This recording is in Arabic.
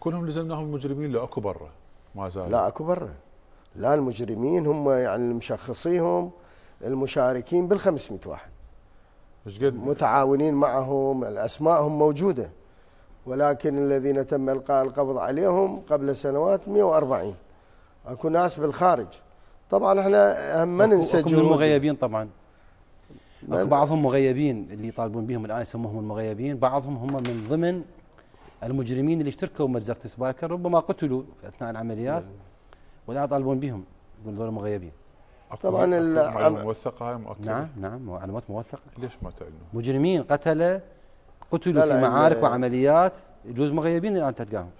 كلهم لزمناهم مجرمين لا اكو برا ما زال لا اكو برا لا المجرمين هم يعني المشخصيهم المشاركين بال 500 واحد قد متعاونين معهم هم موجوده ولكن الذين تم القاء القبض عليهم قبل سنوات 140 اكو ناس بالخارج طبعا احنا هم ما ننسى جهود المغيبين طبعا اكو بعضهم مغيبين اللي يطالبون بهم الان يسموهم المغيبين بعضهم هم من ضمن المجرمين اللي اشتركوا بمجزرة سبايكر ربما قتلوا في أثناء العمليات ولا طالبون بهم يقول دول مغيبين طبعا معلومة موثقة هاي مؤكدة نعم نعم معلومات موثقة ليش ما تعلنوا؟ مجرمين قتلة قتلوا في معارك وعمليات يجوز مغيبين الآن تلقاهم